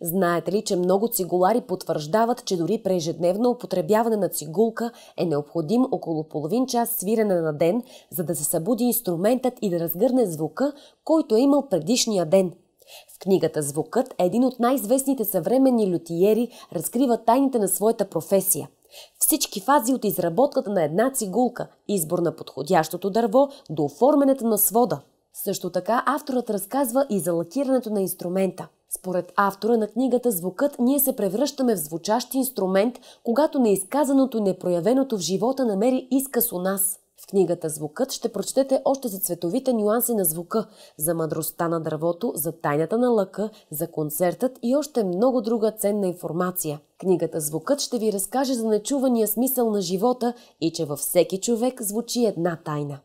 Знаете ли, че много цигулари потвърждават, че дори при ежедневно употребяване на цигулка е необходим около половин час свирене на ден, за да се събуди инструментът и да разгърне звука, който е имал предишния ден – в книгата «Звукът» един от най-известните съвременни лютиери разкрива тайните на своята професия. Всички фази от изработката на една цигулка, избор на подходящото дърво до оформянето на свода. Също така авторът разказва и за лакирането на инструмента. Според автора на книгата «Звукът» ние се превръщаме в звучащ инструмент, когато неизказаното и непроявеното в живота намери изказ у нас – в книгата «Звукът» ще прочетете още за цветовите нюанси на звука, за мъдростта на дървото, за тайната на лъка, за концертът и още много друга ценна информация. Книгата «Звукът» ще ви разкаже за нечувания смисъл на живота и че във всеки човек звучи една тайна.